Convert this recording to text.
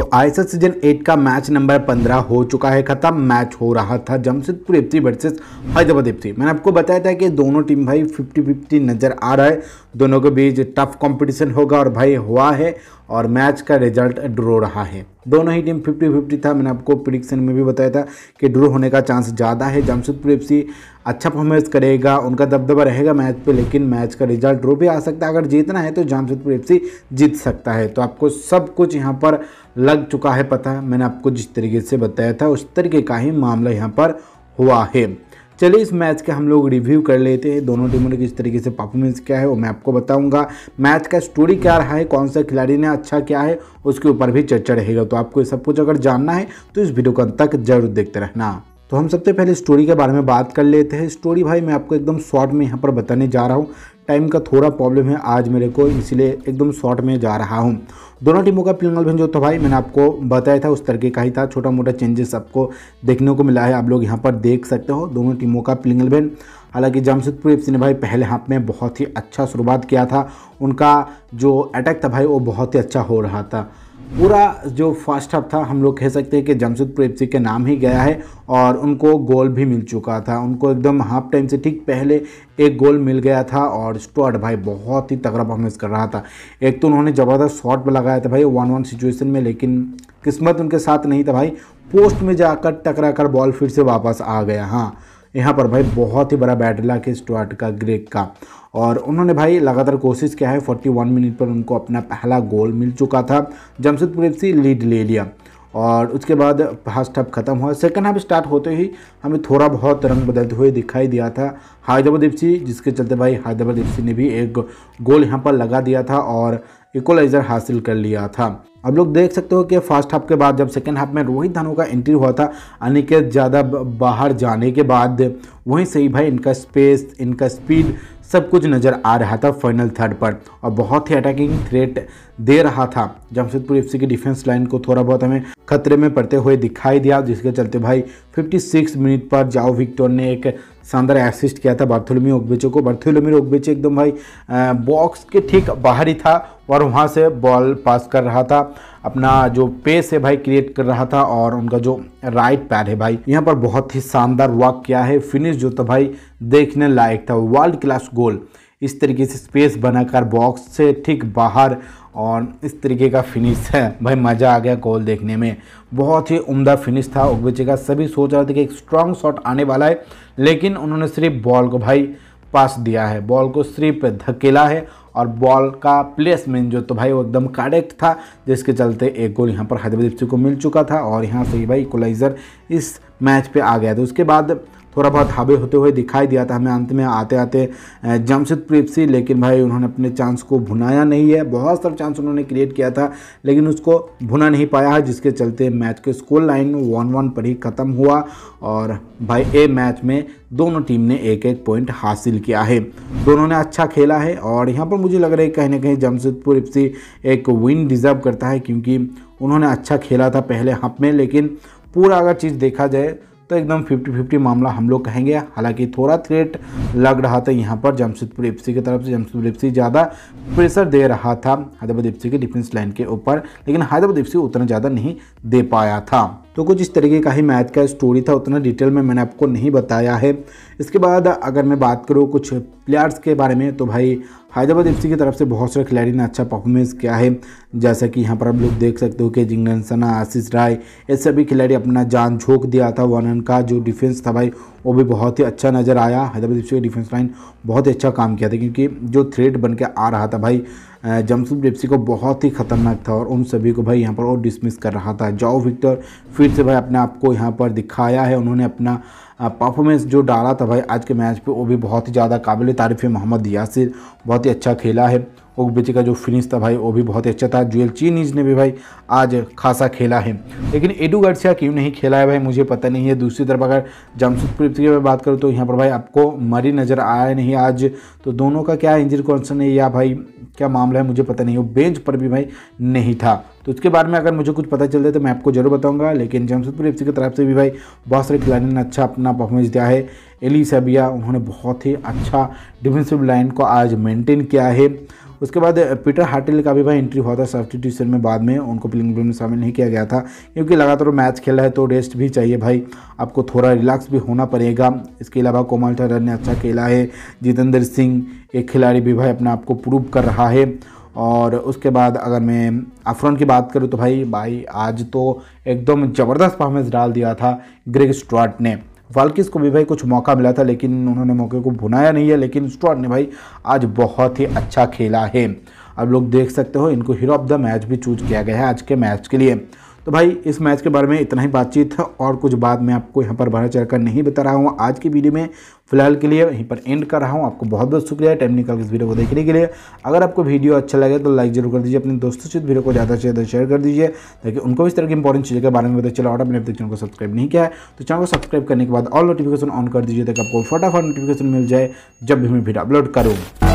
तो ISL season eight का match number पंद्रह हो चुका है खत्म मैच हो रहा था Jamshedpur F versus Hyderabad F मैंने आपको बताया था कि दोनों टीम भाई फिफ्टी फिफ्टी नज़र आ रहा है दोनों के बीच टफ कॉम्पिटिशन होगा और भाई हुआ है और मैच का रिजल्ट ड्रो रहा है दोनों ही टीम फिफ्टी फिफ्टी था मैंने आपको प्रिडिक्शन में भी बताया था कि ड्रू होने का चांस ज़्यादा है जमशेदपुर एफ अच्छा परफॉर्मेंस करेगा उनका दबदबा रहेगा मैच पे लेकिन मैच का रिजल्ट ड्रू भी आ सकता है अगर जीतना है तो जमशेदपुर एफ जीत सकता है तो आपको सब कुछ यहाँ पर लग चुका है पता मैंने आपको जिस तरीके से बताया था उस तरीके का ही मामला यहाँ पर हुआ है चलिए इस मैच का हम लोग रिव्यू कर लेते हैं दोनों टीमों ने किस तरीके से परफॉर्मेंस किया है वो मैं आपको बताऊंगा मैच का स्टोरी क्या रहा है कौन सा खिलाड़ी ने अच्छा क्या है उसके ऊपर भी चर्चा रहेगा तो आपको सब कुछ अगर जानना है तो इस वीडियो को अंत तक जरूर देखते रहना तो हम सबसे पहले स्टोरी के बारे में बात कर लेते हैं स्टोरी भाई मैं आपको एकदम शॉर्ट में यहाँ पर बताने जा रहा हूँ टाइम का थोड़ा प्रॉब्लम है आज मेरे को इसलिए एकदम शॉर्ट में जा रहा हूँ दोनों टीमों का पिंगल भेन जो था भाई मैंने आपको बताया था उस तरीके का ही था छोटा मोटा चेंजेस आपको देखने को मिला है आप लोग यहाँ पर देख सकते हो दोनों टीमों का पिंगल भेन हालांकि जमशेदपुर एफ ने भाई पहले हाफ में बहुत ही अच्छा शुरुआत किया था उनका जो अटैक था भाई वो बहुत ही अच्छा हो रहा था पूरा जो फर्स्ट हाफ था हम लोग कह सकते हैं कि जमशेद प्रेपसी के नाम ही गया है और उनको गोल भी मिल चुका था उनको एकदम हाफ टाइम से ठीक पहले एक गोल मिल गया था और स्टॉट भाई बहुत ही तगड़ा परफॉर्मेंस कर रहा था एक तो उन्होंने ज़बरदस्त शॉट पर लगाया था भाई वन वन सिचुएशन में लेकिन किस्मत उनके साथ नहीं था भाई पोस्ट में जाकर टकरा कर बॉल फिर से वापस आ गया हाँ यहाँ पर भाई बहुत ही बड़ा बैट लगा कि स्टुअर्ट का ग्रेक का और उन्होंने भाई लगातार कोशिश किया है 41 मिनट पर उनको अपना पहला गोल मिल चुका था जमशेदपुर एफ लीड ले लिया और उसके बाद फर्स्ट हाफ खत्म हुआ सेकंड हाफ स्टार्ट होते ही हमें थोड़ा बहुत रंग बदलते हुए दिखाई दिया था हैदराबाद एफ जिसके चलते भाई हैदराबाद एफ ने भी एक गोल यहाँ पर लगा दिया था और इक्वलाइज़र हासिल कर लिया था अब लोग देख सकते हो कि फर्स्ट हाफ के बाद जब सेकेंड हाफ में रोहित धनो का एंट्री हुआ था अनिकेत ज़्यादा बाहर जाने के बाद वहीं से ही भाई इनका स्पेस इनका स्पीड सब कुछ नज़र आ रहा था फाइनल थर्ड पर और बहुत ही अटैकिंग थ्रेट दे रहा था जमशेदपुर एफसी की डिफेंस लाइन को थोड़ा बहुत हमें खतरे में पड़ते हुए दिखाई दिया जिसके चलते भाई 56 मिनट पर जाओ विक्टर ने एक शानदार असिस्ट किया था बार्थोलोमी ओगबेचे को बार्थोलोमी ओगबेचे एकदम भाई बॉक्स के ठीक बाहर ही था और वहाँ से बॉल पास कर रहा था अपना जो पेस है भाई क्रिएट कर रहा था और उनका जो राइट पैर है भाई यहाँ पर बहुत ही शानदार वर्क किया है फिनिश जो था भाई देखने लायक था वर्ल्ड क्लास गोल इस तरीके से स्पेस बनाकर बॉक्स से ठीक बाहर और इस तरीके का फिनिश है भाई मज़ा आ गया गोल देखने में बहुत ही उम्दा फिनिश था उगबचे का सभी सोच रहा था कि एक स्ट्रॉन्ग शॉट आने वाला है लेकिन उन्होंने सिर्फ बॉल को भाई पास दिया है बॉल को सिर्फ धकेला है और बॉल का प्लेसमेंट जो तो भाई वो एकदम करेक्ट था जिसके चलते एक गोल यहाँ पर हैदराबाद एफ को मिल चुका था और यहाँ से ही भाई इक्वलाइज़र इस मैच पर आ गया था उसके बाद थोड़ा बहुत हाबे होते हुए दिखाई दिया था हमें अंत में आते आते जमशेदपुर एफ लेकिन भाई उन्होंने अपने चांस को भुनाया नहीं है बहुत सारा चांस उन्होंने क्रिएट किया था लेकिन उसको भुना नहीं पाया है जिसके चलते मैच के स्कोर लाइन वन वन पर ही ख़त्म हुआ और भाई ए मैच में दोनों टीम ने एक एक पॉइंट हासिल किया है दोनों तो ने अच्छा खेला है और यहाँ पर मुझे लग रहा है कहीं ना कहीं जमशेदपुर एफ एक विन डिजर्व करता है क्योंकि उन्होंने अच्छा खेला था पहले हफ में लेकिन पूरा अगर चीज़ देखा जाए तो एकदम फिफ्टी फिफ्टी मामला हम लोग कहेंगे हालांकि थोड़ा थ्रेट लग रहा था यहाँ पर जमशेदपुर एफ की तरफ से जमशेदपुर एफ ज़्यादा प्रेशर दे रहा था हैदराबाद एफ की डिफेंस लाइन के ऊपर लेकिन हैदराबाद एफ उतना ज़्यादा नहीं दे पाया था तो कुछ इस तरीके का ही मैथ का स्टोरी था उतना डिटेल में मैंने आपको नहीं बताया है इसके बाद अगर मैं बात करूँ कुछ प्लेयर्स के बारे में तो भाई हैदराबाद एफ की तरफ से बहुत सारे खिलाड़ी ने अच्छा परफॉर्मेंस किया है जैसा कि यहाँ पर आप लोग देख सकते हो कि जिंगन सना आशीष राय ये सभी खिलाड़ी अपना जान झोंक दिया था रन का जो डिफेंस था भाई वो भी बहुत ही अच्छा नज़र आया हैदराबाद एफ की डिफेंस लाइन बहुत ही अच्छा काम किया था क्योंकि जो थ्रेड बन के आ रहा था भाई जमसूप डिप्सी को बहुत ही खतरनाक था और उन सभी को भाई यहाँ पर और डिसमिस कर रहा था जाओ विक्टर फिर से भाई अपने आप को यहाँ पर दिखाया है उन्होंने अपना परफॉर्मेंस जो डाला था भाई आज के मैच पे वो भी बहुत ही ज़्यादा काबिल तारीफ़ है मोहम्मद यासिर बहुत ही अच्छा खेला है ओगबेचे का जो फिनिश था भाई वो भी बहुत ही अच्छा था जुएल चीनीज ने भी भाई आज खासा खेला है लेकिन एडू गर्सिया क्यों नहीं खेला है भाई मुझे पता नहीं है दूसरी तरफ अगर जमशेदपुर की बात करूँ तो यहाँ पर भाई आपको मरी नज़र आया नहीं आज तो दोनों का क्या इंजरी कॉन्सन है या भाई क्या मामला है मुझे पता नहीं वो बेंच पर भी भाई नहीं था तो उसके बारे में अगर मुझे कुछ पता चल जाए तो मैं आपको जरूर बताऊंगा लेकिन जमशेदपुर एफ की तरफ से भी भाई बहुत सारे खिलाड़ियों ने अच्छा अपना परफॉर्मेंस दिया है एली सबिया उन्होंने बहुत ही अच्छा डिफेंसिव लाइन को आज मेंटेन किया है उसके बाद पीटर हार्टिल का भी भाई एंट्री हुआ था सब्सटीट्यूशन में बाद में उनको प्लेइंग में शामिल नहीं किया गया था क्योंकि लगातार मैच खेला है तो रेस्ट भी चाहिए भाई आपको थोड़ा रिलैक्स भी होना पड़ेगा इसके अलावा कोमल टरर ने अच्छा खेला है जितेंद्र सिंह एक खिलाड़ी भी भाई अपने आप को प्रूव कर रहा है और उसके बाद अगर मैं अफरन की बात करूँ तो भाई भाई आज तो एकदम ज़बरदस्त परफॉर्मेंस डाल दिया था ग्रेग स्ट्रॉट ने वालकिस को भी भाई कुछ मौका मिला था लेकिन उन्होंने मौके को भुनाया नहीं है लेकिन स्टॉट ने भाई आज बहुत ही अच्छा खेला है अब लोग देख सकते हो इनको हीरो ऑफ द मैच भी चूज किया गया है आज के मैच के लिए तो भाई इस मैच के बारे में इतना ही बातचीत है और कुछ बात मैं आपको यहाँ पर बढ़ा चढ़कर नहीं बता रहा हूँ आज की वीडियो में फिलहाल के लिए यहीं पर एंड कर रहा हूँ आपको बहुत बहुत शुक्रिया टाइम निकाल इस वीडियो को देखने के लिए अगर आपको वीडियो अच्छा लगे तो लाइक जरूर कर दीजिए अपने दोस्तों से वीडियो को ज़्यादा से ज़्यादा शेयर कर दीजिए ताकि उनको इस तरह की इंपॉर्टेंट चीज़ों के बारे में पता चला और अपने चैनल को सब्सक्राइब नहीं किया है तो चैनल को सब्सक्राइब करने के बाद ऑल नोटिफिकेशन ऑन कर दीजिए ताकि आपको फटाफट नोटिफिकेशन मिल जाए जब भी मैं वीडियो अपलोड करूँ